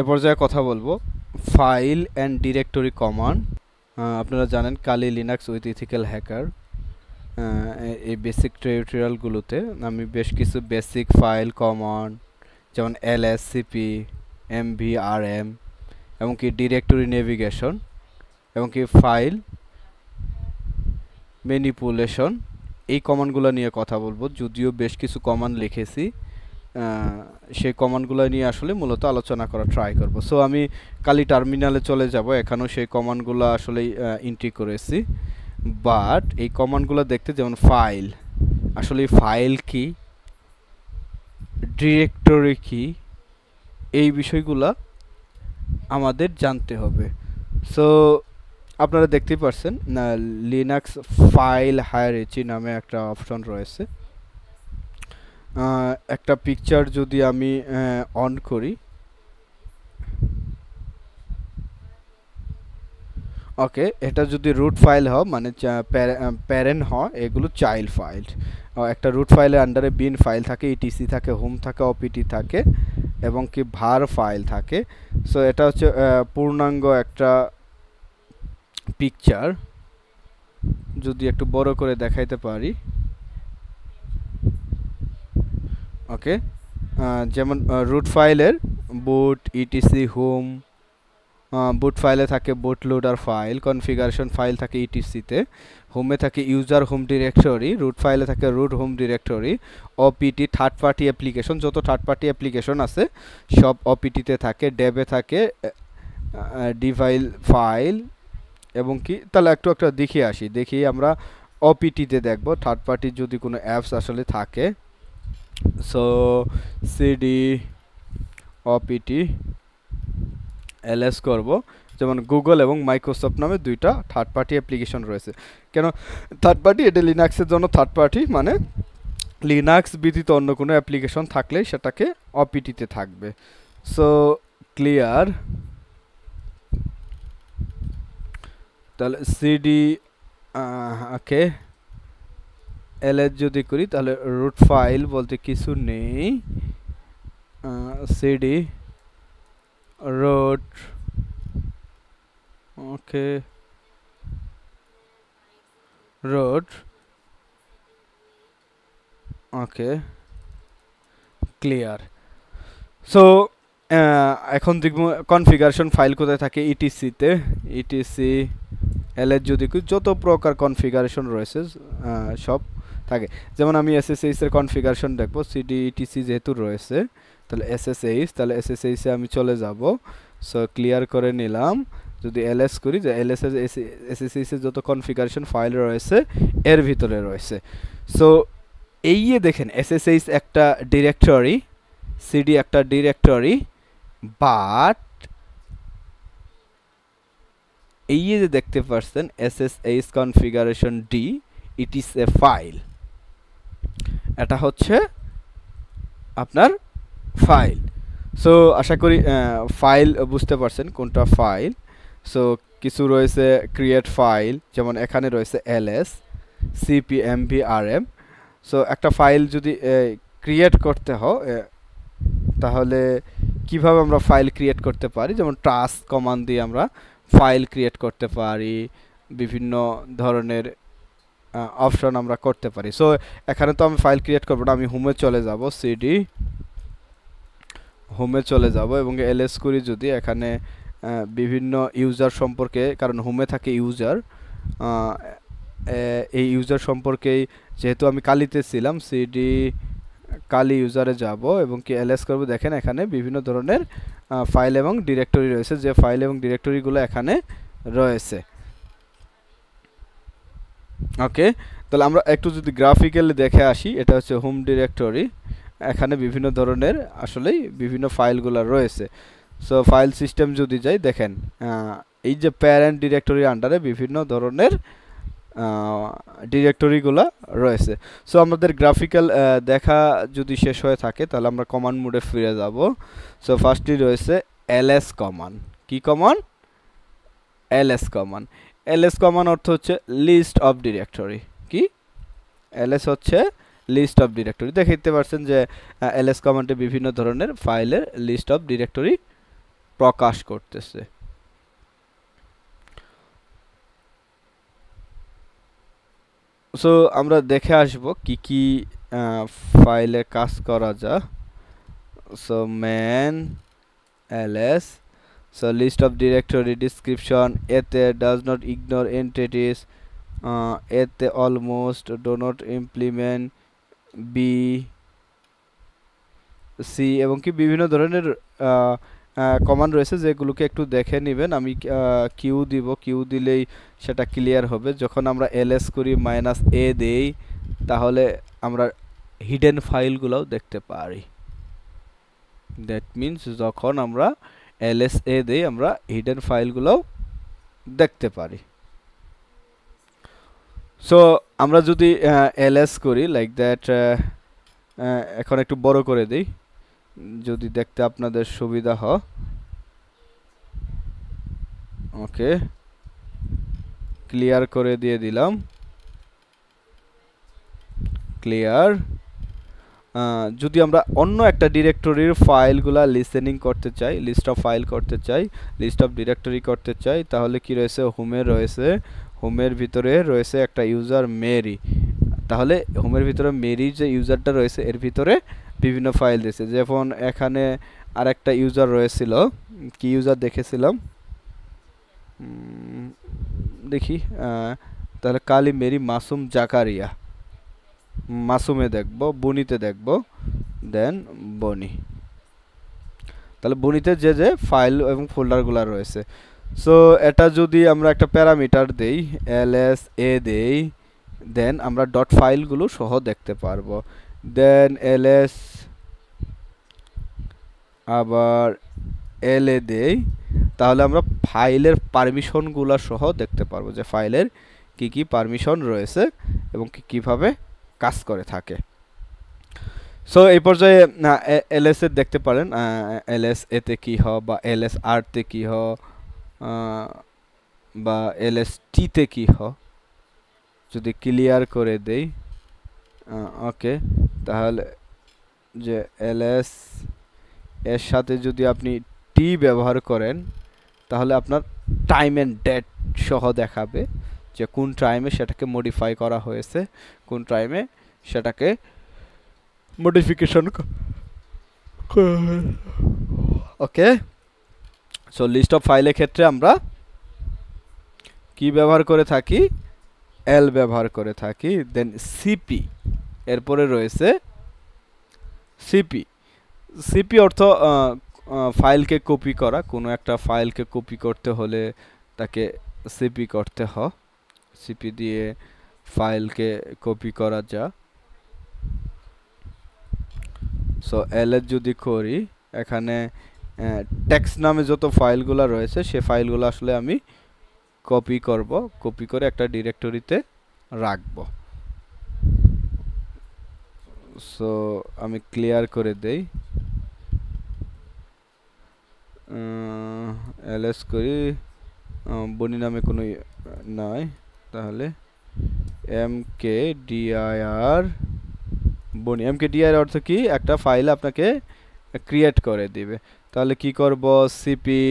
এ পর্যায়ে কথা বলবো ফাইল অ্যান্ড ডিরেক্টরি কমান্ড আপনারা জানেন Kali Linux with ethical hacker এই বেসিক টিউটোরিয়ালগুলোতে আমি বেশ কিছু বেসিক ফাইল কমান্ড যেমন L S M V R M এমনকি ডিরেক্টরি নেভিগেশন এমনকি ফাইল ম্যানিপুলেশন এই কমান্ডগুলো নিয়ে কথা বলবো যদিও বেশ কিছু কমান্ড লিখেছি সেই কমানগুলো নিয়ে আসলে মূলত আলোচনা করা ট্রাই করব সো আমি কালি টার্মিনালে চলে যাব এখানেও সেই কমানগুলো আসলে এন্ট্রি করেছি বাট এই কমানগুলো দেখতে যেমন ফাইল আসলে ফাইল কি ডিরেক্টরি কি এই বিষয়গুলো আমাদের জানতে হবে সো আপনারা দেখতেই পারছেন লিনাক্স ফাইল হায়ারেচি নামে একটা অপশন রয়েছে একটা পিকচার যদি আমি অন করি ওকে এটা যদি রুট ফাইল হয় মানে প্যারেন্ট হয় এগুলো চাইল্ড ফাইল একটা রুট ফাইলের আন্ডারে বিন ফাইল থাকে ইটিসি থাকে হোম থাকে অপিটি থাকে এবং কি ভার ফাইল থাকে সো এটা হচ্ছে পূর্ণাঙ্গ একটা পিকচার যদি একটু বড় করে দেখাইতে পারি ওকে uh, যেমন রুট ফাইলের বুট ইটিসি হোম বুট ফাইলে থাকে boot loader file configuration file থাকে ইটিসিতে হোমে থাকে ইউজার হোম ডিরেক্টরি রুট ফাইলে থাকে root home directory OPT third party application যত থার্ড পার্টি অ্যাপ্লিকেশন আছে সব ওপিটিতে থাকে ডেবে থাকে ডিভাইল uh, ফাইল uh, এবং কি তাহলে একটু একটা দেখিয়ে আসি দেখি আমরা ওপিটিতে দেখব থার্ড পার্টির যদি কোনো অ্যাপস আসলে থাকে সো সিডি অপিটি এলএস করব যেমন গুগল এবং মাইক্রোসফট নামে দুইটা থার্ড পার্টি অ্যাপ্লিকেশন রয়েছে কেন থার্ড পার্টি এটা লিনাক্সের জন্য থার্ড পার্টি মানে লিনাক্স ব্যতীত অন্য কোনো অ্যাপ্লিকেশন থাকলে সেটাকে অপিটিতে থাকবে সো ক্লিয়ার তাহলে সিডি ওকে এলএস যদি করি তাহলে রুট ফাইল বলতে কিছু নেই CD root okay root okay clear so এখন দেখব কনফিগারেশন ফাইল কোথায় থাকে ইটিসিতে ইটিসি এলএস যদি যত প্রকার কনফিগারেশন রয়েছে সব থাকে যেমন আমি এস এস এইসের কনফিগারেশন দেখবো সিডিটিসি যেহেতু রয়েছে তাহলে এস এস এইচ তাহলে এস এস এ আমি চলে যাব সো ক্লিয়ার করে নিলাম যদি এলএস করি যে L S S S S এসএসএইচের যত কনফিগারেশন ফাইল রয়েছে এর ভিতরে রয়েছে সো এই দেখেন এস এস এইস একটা ডিরেক্টরি সিডি একটা ডিরেক্টরি বাট এই যে দেখতে পাচ্ছেন S S H configuration D it is a file এটা হচ্ছে আপনার ফাইল সো আশা করি ফাইল বুঝতে পারছেন কোনটা ফাইল সো কিছু রয়েছে ক্রিয়েট ফাইল যেমন এখানে রয়েছে এল এস সিপিএমভিআরএম সো একটা ফাইল যদি ক্রিয়েট করতে হয় তাহলে কিভাবে আমরা ফাইল ক্রিয়েট করতে পারি যেমন টাস্ক কমান্ড দিয়ে আমরা ফাইল ক্রিয়েট করতে পারি বিভিন্ন ধরনের অপশন আমরা করতে পারি সো এখানে তো আমি ফাইল ক্রিয়েট করবো না আমি হোমে চলে যাব সিডি হোমে চলে যাব এবং এলএস করি যদি এখানে বিভিন্ন ইউজার সম্পর্কে কারণ হোমে থাকে ইউজার এই ইউজার সম্পর্কেই যেহেতু আমি কালিতে ছিলাম সিডি কালি ইউজারে যাব এবং কি এলএস করব দেখেন এখানে বিভিন্ন ধরনের ফাইল এবং ডিরেক্টরি রয়েছে যে ফাইল এবং ডিরেক্টরিগুলো এখানে রয়েছে ওকে তাহলে আমরা একটু যদি গ্রাফিক্যালি দেখে আসি এটা হচ্ছে হোম ডিরেক্টরি এখানে বিভিন্ন ধরনের আসলেই বিভিন্ন ফাইলগুলো রয়েছে সো ফাইল সিস্টেম যদি যাই দেখেন এই যে প্যারেন্ট ডিরেক্টরির আন্ডারে বিভিন্ন ধরনের ডিরেক্টরিগুলো রয়েছে সো আমাদের গ্রাফিক্যাল দেখা যদি শেষ হয়ে থাকে তাহলে আমরা কমান্ড মোডে ফিরে যাব সো ফার্স্টলি রয়েছে এল এস কমান কি কমান এল এস কমান এলএস কমান অর্থ হচ্ছে লিস্ট অফ ডিরেক্টরি কি এলএস হচ্ছে লিস্ট অফ ডিরেক্টরি দেখতে পাচ্ছেন যে এলএস কমান্ডে বিভিন্ন ধরনের ফাইলের লিস্ট অফ ডিরেক্টরি প্রকাশ করতেছে সো আমরা দেখে আসব কি কি ফাইলে কাজ করা যা so man LS so list of directory description ethe does not ignore entities uh, ethe almost do not implement b c এবং কি বিভিন্ন ধরনের কমান্ড uh, uh, রয়েছে যেগুলোকে একটু দেখে নেবেন আমি কিউ uh, দিব কিউ দিলেই সেটা ক্লিয়ার হবে যখন আমরা এলএস করি মাইনাস এ দেই তাহলে আমরা হিডেন ফাইলগুলোও দেখতে পারি দ্যাট মিন্স যখন আমরা এলএসএ দিয়ে আমরা হিডেন ফাইলগুলোও দেখতে পারি সো আমরা যদি এলএস করি লাইক দ্যাট এখন একটু বড় করে দিই যদি দেখতে আপনাদের সুবিধা হয় ওকে ক্লিয়ার করে দিয়ে দিলাম ক্লিয়ার যদি আমরা অন্য একটা ডিরেক্টরির ফাইলগুলা লিসেনিং করতে চাই লিস্ট অফ ফাইল করতে চাই লিস্ট অফ ডিরেক্টরি করতে চাই তাহলে কি রয়েছে হোমে রয়েছে হোমের ভিতরে রয়েছে একটা ইউজার মেরি তাহলে হোমের ভিতরে মেরি যে ইউজারটা রয়েছে এর ভিতরে বিভিন্ন ফাইল দিয়েছে যেমন এখানে আরেকটা ইউজার রয়েছিল কি ইউজার দেখেছিলাম দেখি তাহলে কালি মেরি মাসুম জাকারিয়া মাসুমে দেখব বনিতে দেখব দেন বনি তাহলে বনিতে যে যে ফাইল এবং ফোল্ডারগুলো রয়েছে সো এটা যদি আমরা একটা প্যারামিটার দেই এল এস এ দেই দেন আমরা ডট ফাইলগুলো সহ দেখতে পারবো দেন এল এস আবার এল এ দেই তাহলে আমরা ফাইলের পারমিশনগুলো সহ দেখতে পারবো যে ফাইলের কি কি পারমিশন রয়েছে এবং কীভাবে কাজ করে থাকে সো এই পর্যায়ে এস এর দেখতে পারেন এল এস এতে কি হ বা এলএস আর তে কি হ বা এলএস টিতে কি হ যদি ক্লিয়ার করে দেই ওকে তাহলে যে এল এস এর সাথে যদি আপনি টি ব্যবহার করেন তাহলে আপনার টাইম অ্যান্ড ডেট সহ দেখাবে যে কোন টাইমে সেটাকে মডিফাই করা হয়েছে কোন টাইমে সেটাকে modification okay so list of ফাইলের ক্ষেত্রে আমরা কি ব্যবহার করে থাকি এল ব্যবহার করে থাকি দেন সিপি এরপরে রয়েছে সিপি সিপি অর্থ ফাইলকে কপি করা কোনো একটা ফাইলকে কপি করতে হলে তাকে সিপি করতে হয় সিপি দিয়ে ফাইলকে কপি করা যা সো এলএস যদি করি এখানে টেক্স নামে যত ফাইলগুলো রয়েছে সে ফাইলগুলো আসলে আমি কপি করব কপি করে একটা ডিরেক্টরিতে রাখবো সো আমি ক্লিয়ার করে দেই এলএস করি বনি নামে কোনো নাই তাহলে M K DIR Boni M K DIR অর্থ কি একটা ফাইল আপনাকে ক্রিয়েট করে দিবে তাহলে কি করব CP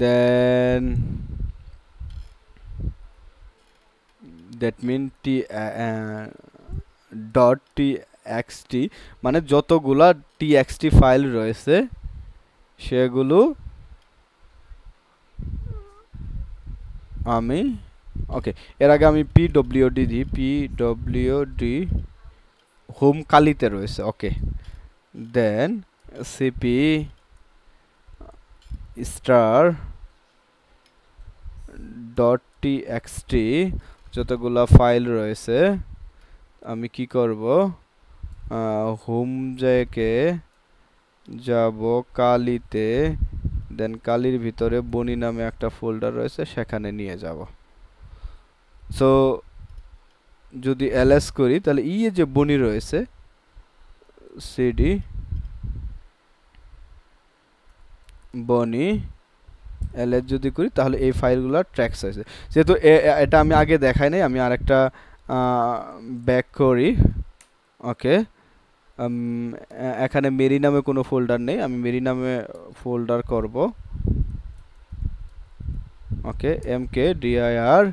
then that mean T dot T T মানে যতগুলা টি এক্সটি ফাইল রয়েছে সেগুলো আমি ওকে এর আগে আমি পি ডব্লিউ ডি দিই পি ডব্লিউ ডি হোম কালিতে রয়েছে okay then CP star dot T T যতগুলো ফাইল রয়েছে আমি কি করব হোম জেকে যাব কালিতে দেন কালির ভিতরে বনি নামে একটা ফোল্ডার রয়েছে সেখানে নিয়ে যাব সো যদি এলএস করি তাহলে ইয়ে যে বনি রয়েছে সিডি বনি এলএস যদি করি তাহলে এই ফাইলগুলো ট্র্যাক্স হয়েছে যেহেতু এটা আমি আগে দেখাই নাই আমি আরেকটা ব্যাক করি ওকে এখানে মেরি নামে কোনো ফোল্ডার নেই আমি মেরি নামে ফোল্ডার করব okay M K DIR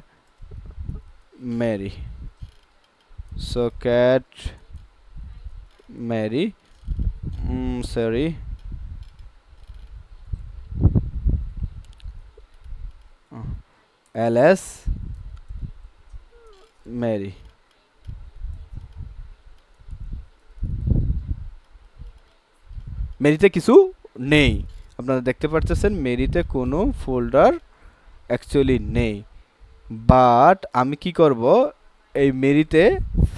Mary so cat Mary sorry L S Mary মেরিতে কিছু নেই আপনারা দেখতে পাচ্ছেন মেরিতে কোনো ফোল্ডার অ্যাকচুয়ালি নেই বাট আমি কি করব এই মেরিতে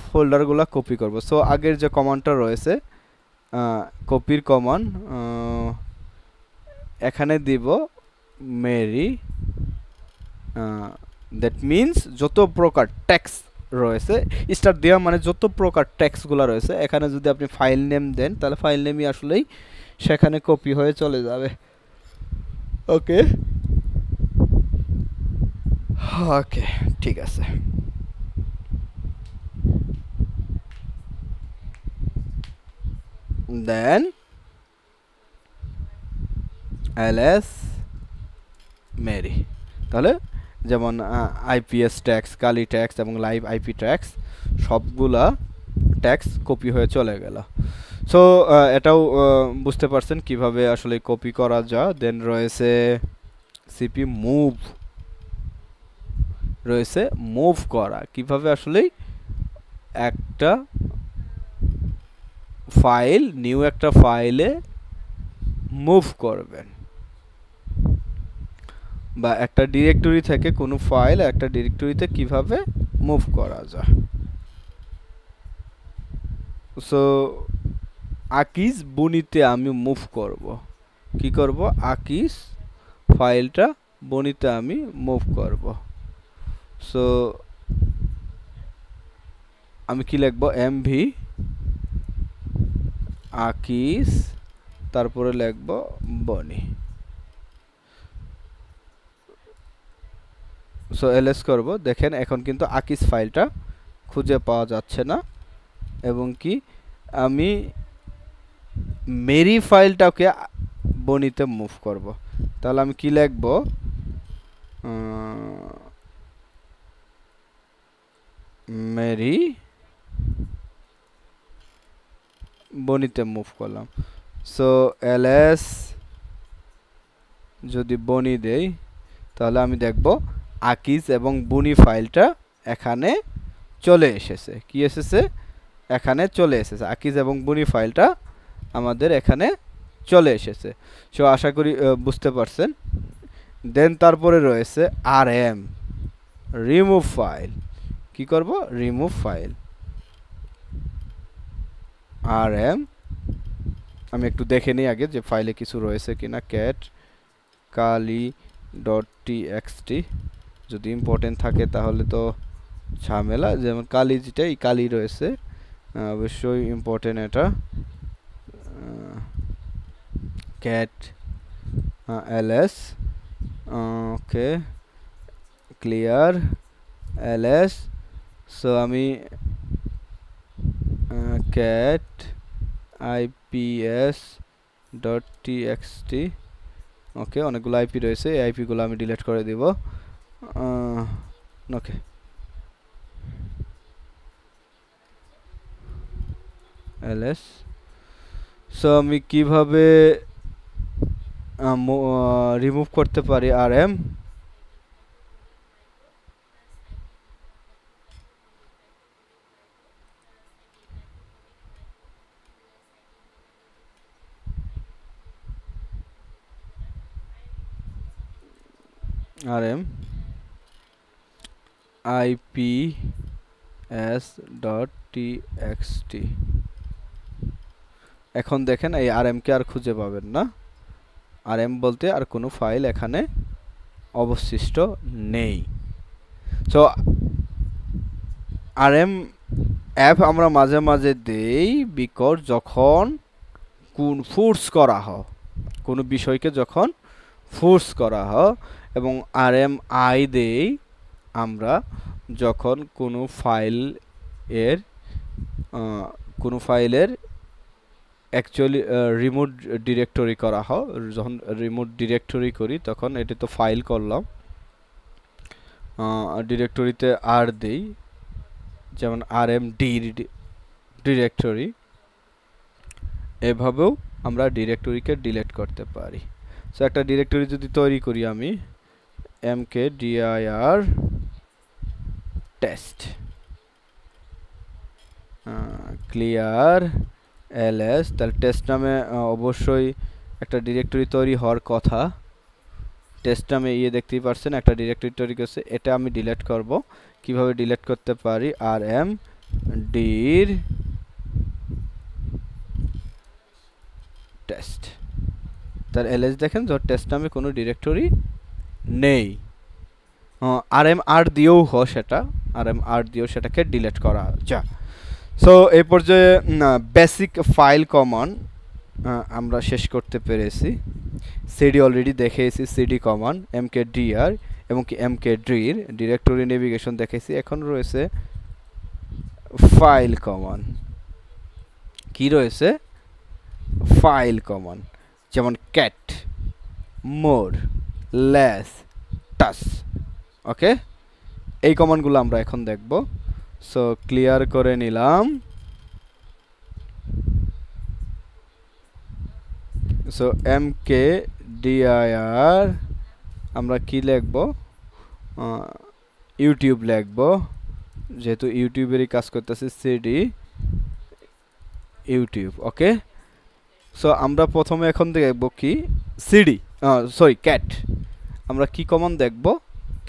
ফোল্ডারগুলো কপি করব সো আগের যে কমানটা রয়েছে কপির কমান এখানে দিব মেরি দ্যাট মিন্স যত প্রকার ট্যাক্স রয়েছে স্টার দেওয়া মানে যত প্রকার ট্যাক্সগুলো রয়েছে এখানে যদি আপনি ফাইল নেম দেন তাহলে ফাইল নেমই আসলেই সেখানে কপি হয়ে চলে যাবে ওকে ওকে ঠিক আছে দেন এল এস মেরি তাহলে যেমন আইপিএস ট্যাক্স কালি ট্যাক্স এবং লাইভ আইপি ট্যাক্স সবগুলা ট্যাক্স কপি হয়ে চলে গেল সো এটাও বুঝতে পারছেন কিভাবে আসলে কপি করা যায় দেন রয়েছে সিপি মুভ রয়েছে মুভ করা কিভাবে আসলেই একটা ফাইল নিউ একটা ফাইলে মুভ করবেন বা একটা ডিরেক্টরি থেকে কোনো ফাইল একটা ডিরেক্টরিতে কিভাবে মুভ করা যায় সো আকিস বনিতে আমি মুভ করব কি করব আকিস ফাইলটা বনিতে আমি মুভ করব সো আমি কি লিখব ভি আকিস তারপরে লিখব বনি সো এলএস করব দেখেন এখন কিন্তু আকিস ফাইলটা খুঁজে পাওয়া যাচ্ছে না এবং কি আমি মেরি ফাইলটাকে বনিতে মুভ করব তাহলে আমি কি লিখব মেরি বনিতে মুভ করলাম সো এলএস যদি বনি দেই তাহলে আমি দেখবো আকিজ এবং বুনি ফাইলটা এখানে চলে এসেছে কি এসেছে এখানে চলে এসেছে আকিজ এবং বুনি ফাইলটা আমাদের এখানে চলে এসেছে সো আশা করি বুঝতে পারছেন দেন তারপরে রয়েছে আর এম রিমুভ ফাইল কি করব রিমুভ ফাইল আর এম আমি একটু দেখে নিই আগে যে ফাইলে কিছু রয়েছে কিনা cat Kali dot T XT যদি ইম্পর্টেন্ট থাকে তাহলে তো ঝামেলা যেমন কালি যেটাই কালি রয়েছে অবশ্যই ইম্পর্টেন্ট এটা cat L S okay clear L S so আমি cat IPS dot T T অনেকগুলো আইপি রয়েছে এই আইপিগুলো আমি ডিলিট করে দিব ওকে এলএস সো আমি কিভাবে রিমুভ করতে পারি R M R M ips.txt এখন দেখেন এই আর কে আর খুঁজে পাবেন না আর এম বলতে আর কোনো ফাইল এখানে অবশিষ্ট নেই সো আর এম অ্যাপ আমরা মাঝে মাঝে দেই বিকজ যখন কোন ফোর্স করা হয় কোনো বিষয়কে যখন ফোর্স করা হয় এবং আর এম আই দেই আমরা যখন কোনো ফাইল এর কোনো ফাইলের অ্যাকচুয়ালি রিমোট ডিরেক্টরি করা হয় যখন রিমোট ডিরেক্টরি করি তখন এটি তো ফাইল করলাম ডিরেক্টরিতে আর দেই যেমন আর এম ডি ডিরেক্টরি এভাবেও আমরা ডিরেক্টরিকে ডিলেট করতে পারি সো একটা ডিরেক্টরি যদি তৈরি করি আমি M K DIR test clear LS তাহলে টেস্ট নামে অবশ্যই একটা ডিরেক্টরি তৈরি হওয়ার কথা টেস্ট নামে ইয়ে দেখতেই পারছেন একটা ডিরেক্টরি তৈরি করছে এটা আমি ডিলেট করব কিভাবে ডিলেট করতে পারি আর এম ডির টেস্ট তার এলএস দেখেন ধর টেস্ট নামে কোনো ডিরেক্টরি নেই আর এম আর দিয়েও হ সেটা আর এম আর দিয়েও সেটাকে ডিলেট করা যা সো এই পর্যায়ে বেসিক ফাইল কমন আমরা শেষ করতে পেরেছি সিডি অলরেডি দেখেছি CD command M K DIR এবং কি এম কে ডির ডিরেক্টরি নেভিগেশন দেখেছি এখন রয়েছে ফাইল কমন কি রয়েছে ফাইল কমন যেমন cat more less touch okay এই কমান্ডগুলো আমরা এখন দেখব সো ক্লিয়ার করে নিলাম সো এম কে ডিআইআর আমরা কি লিখব ইউটিউব লিখব যেহেতু ইউটিউবেরই কাজ করতেছি সিডি ইউটিউব ওকে সো আমরা প্রথমে এখন দেখব কি সিডি সরি ক্যাট আমরা কি কমন দেখব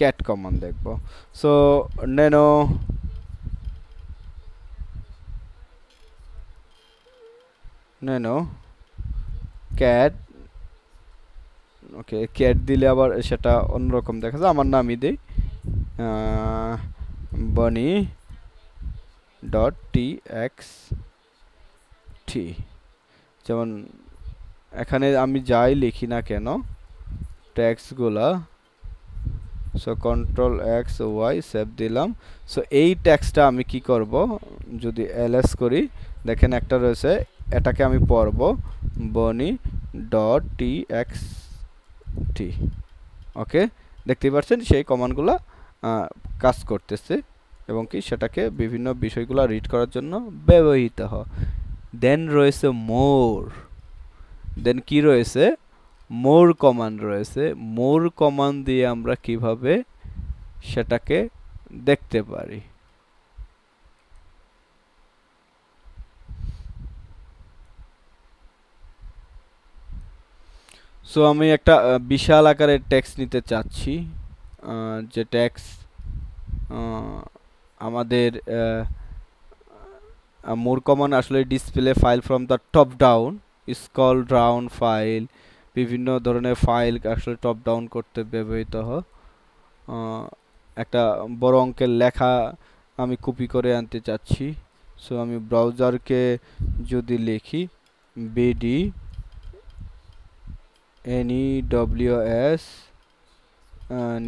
ক্যাট কমন দেখব so nano nano cat okay cat দিলে আবার সেটা অন্যরকম দেখা যায় আমার নামই দিই বনি ডট টি এক্স টি যেমন এখানে আমি যাই লিখি না কেন ট্যাক্সগুলা so control X Y save দিলাম সো এই ট্যাক্সটা আমি কি করব যদি এলএস করি দেখেন একটা রয়েছে এটাকে আমি পড়ব বনি ডট টি এক্স টি ওকে দেখতে পাচ্ছেন সেই কমান্ডগুলো কাজ করতেছে এবং কি সেটাকে বিভিন্ন বিষয়গুলো রিড করার জন্য ব্যবহৃত হয় দেন রয়েছে মোর দেন কি রয়েছে মোর কমান্ড রয়েছে মোর কমান্ড দিয়ে আমরা কিভাবে সেটাকে দেখতে পারি সো আমি একটা বিশাল আকারের ট্যাক্স নিতে চাচ্ছি যে ট্যাক্স আমাদের মোর কমান আসলে display file from the top down scroll down file বিভিন্ন ধরনের ফাইল আসলে টপ ডাউন করতে ব্যবহৃত হয় একটা বড় অঙ্কের লেখা আমি কপি করে আনতে চাচ্ছি সো আমি ব্রাউজারকে যদি লিখি BD NE W S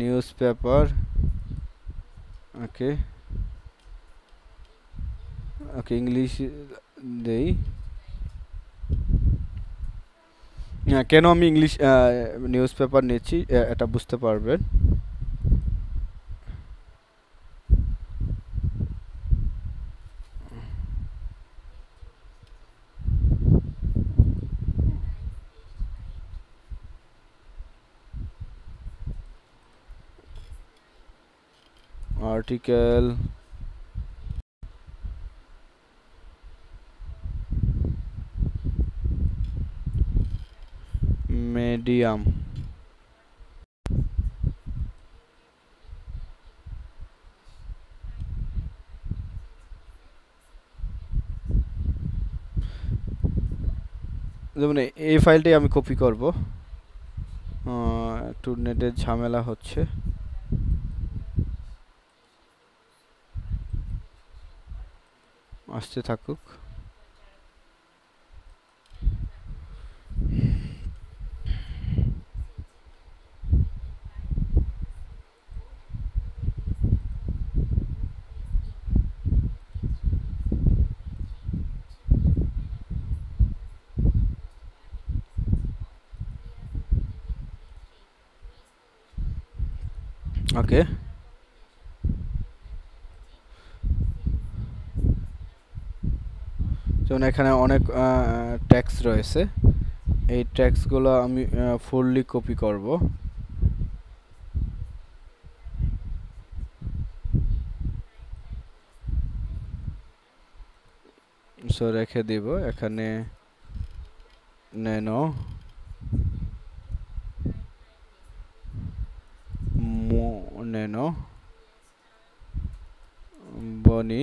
news paper okay okay English দেই কেন আমি ইংলিশ নিউজ পেপার নিয়েছি এটা বুঝতে পারবেন article মিডিয়াম যেমন এই ফাইলটাই আমি কপি করব একটু নেটের ঝামেলা হচ্ছে আসতে থাকুক থাকে যেমন এখানে অনেক ট্যাক্স রয়েছে এই ট্যাক্সগুলো আমি ফুললি কপি করব রেখে দিব এখানে নেনো నేను বনি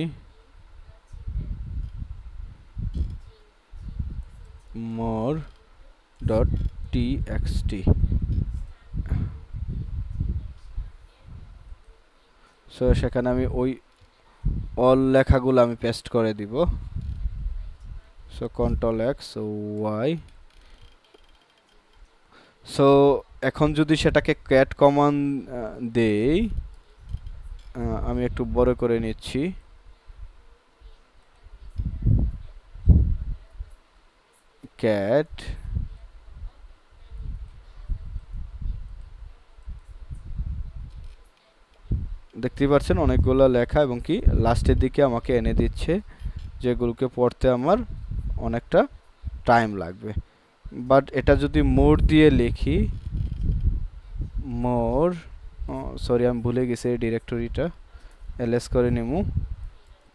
মোর ডট টিএক্সটি সো সেখানে আমি ওই অল লেখাগুলো আমি পেস্ট করে দিব so control X Y so এখন যদি সেটাকে ক্যাট কমান দেই আমি একটু বড় করে নিচ্ছি ক্যাট দেখতেই পাচ্ছেন অনেকগুলো লেখা এবং কি লাস্টের দিকে আমাকে এনে দিচ্ছে যেগুলোকে পড়তে আমার অনেকটা টাইম লাগবে বাট এটা যদি মোড় দিয়ে লিখি মোর সরি oh, আমি ভুলে গেছি এই ডিরেক্টরিটা এলএস করে নিমু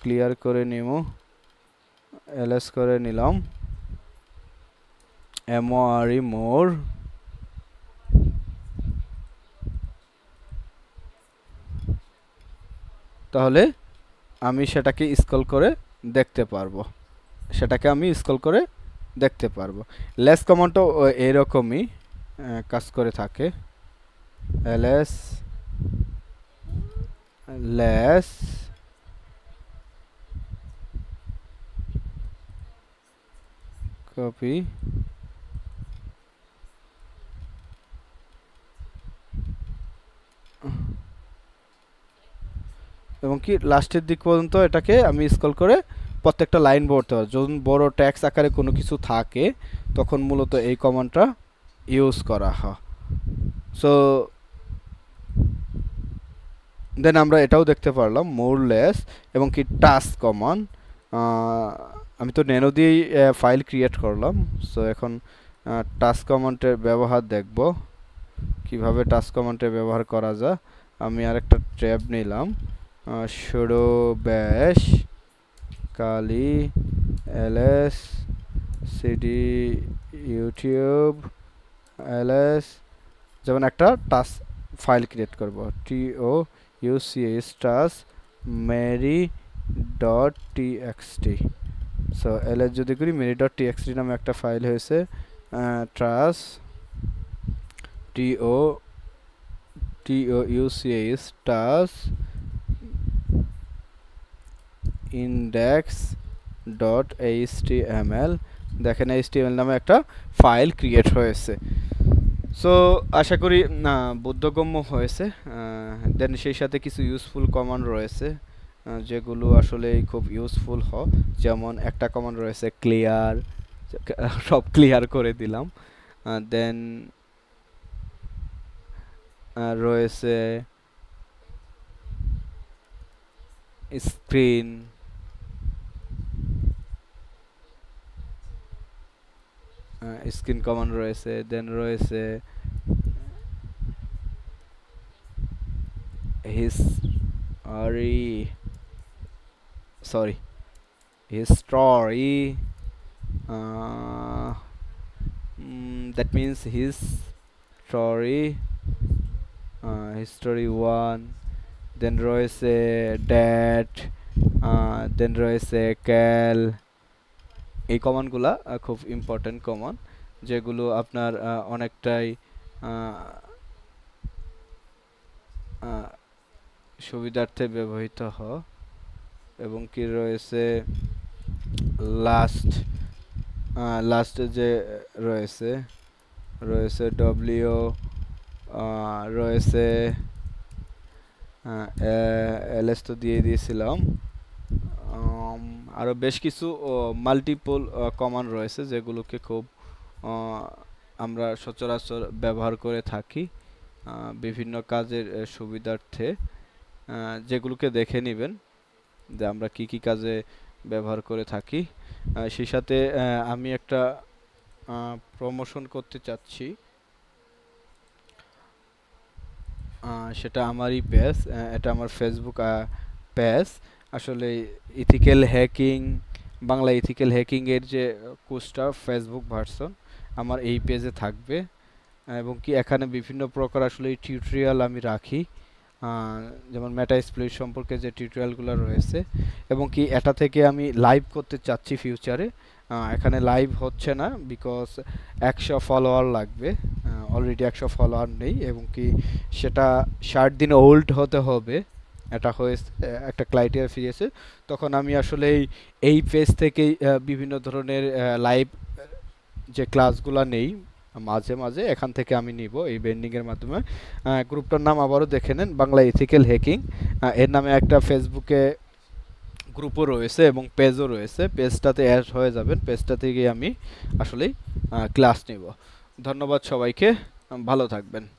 ক্লিয়ার করে নিমু এলএস করে নিলাম এমওআরই মোর e তাহলে আমি সেটাকে স্কল করে দেখতে পারবো সেটাকে আমি স্কল করে দেখতে পারবো লেস কমান্ডও এরকমই কাজ করে থাকে ls less copy এবং কি লাস্টের দিক পর্যন্ত এটাকে আমি স্কল করে প্রত্যেকটা লাইন ভরতে হয় যখন বড় ট্যাক্স আকারে কোনো কিছু থাকে তখন মূলত এই কমান্ডটা ইউজ করা হয় সো দেন আমরা এটাও দেখতে পারলাম মোরলেস এবং কি টাস্ক কমন আমি তো নেনো দিয়েই ফাইল ক্রিয়েট করলাম সো এখন টাস্ক কমান্ডের ব্যবহার দেখব কিভাবে টাস্ক কমান্ডের ব্যবহার করা যায় আমি আর একটা ট্র্যাব নিলাম সরো bash Kali LS CD YouTube LS যেমন একটা টাস্ক ফাইল ক্রিয়েট করব টিও ucs Mary dot TXT so L যদি করি মেরি ডট টিএক্সটি নামে একটা ফাইল হয়েছে ট্রাস টিও টিও UCS touch index dot H T M L দেখেন এইচ টি এম এল নামে একটা ফাইল ক্রিয়েট হয়েছে সো আশা করি বোধগম্য হয়েছে দেন সেই সাথে কিছু ইউজফুল কমান্ড রয়েছে যেগুলো আসলে খুব ইউজফুল হ যেমন একটা কমান্ড রয়েছে ক্লিয়ার সব ক্লিয়ার করে দিলাম দেন রয়েছে স্ক্রিন স্ক্রিন কমান্ড রয়েছে দেন রয়েছে হিস আরি sorry history that means his story history one then রয়েছে ড্যাট দেন রয়েছে ক্যাল এই কমান্ডগুলা খুব ইম্পর্টেন্ট কমন যেগুলো আপনার অনেকটাই সুবিধার্থে ব্যবহৃত হ এবং কি রয়েছে লাস্ট লাস্টে যে রয়েছে রয়েছে ডব্লিউ রয়েছে এলএস তো দিয়ে দিয়েছিলাম আরও বেশ কিছু মাল্টিপল কমান রয়েছে যেগুলোকে খুব আমরা সচরাচর ব্যবহার করে থাকি বিভিন্ন কাজের সুবিধার্থে যেগুলোকে দেখে নেবেন যে আমরা কি কি কাজে ব্যবহার করে থাকি সেই সাথে আমি একটা প্রমোশন করতে চাচ্ছি সেটা আমারই পেজ এটা আমার ফেসবুক পেজ আসলে ইথিক্যাল হ্যাকিং বাংলা ইথিক্যাল হ্যাকিংয়ের যে কোর্সটা ফেসবুক ভার্সন আমার এই পেজে থাকবে এবং কি এখানে বিভিন্ন প্রকার আসলে টিউটোরিয়াল আমি রাখি যেমন মেটা স্প্লিট সম্পর্কে যে টিউটোরিয়ালগুলো রয়েছে এবং কি এটা থেকে আমি লাইভ করতে চাচ্ছি ফিউচারে এখানে লাইভ হচ্ছে না বিকজ একশো ফলোয়ার লাগবে অলরেডি একশো ফলোয়ার নেই এবং কি সেটা ষাট দিন ওল্ড হতে হবে এটা হয়েছে একটা ক্লাইটেরিয়া ফিরিয়েছে তখন আমি আসলে এই পেজ থেকেই বিভিন্ন ধরনের লাইভ যে ক্লাসগুলো নেই মাঝে মাঝে এখান থেকে আমি নিব এই বেন্ডিংয়ের মাধ্যমে গ্রুপটার নাম আবারও দেখে নেন বাংলা ইথিক্যাল হ্যাকিং এর নামে একটা ফেসবুকে গ্রুপও রয়েছে এবং পেজও রয়েছে পেজটাতে অ্যাড হয়ে যাবেন পেজটা থেকে আমি আসলেই ক্লাস নেব ধন্যবাদ সবাইকে ভালো থাকবেন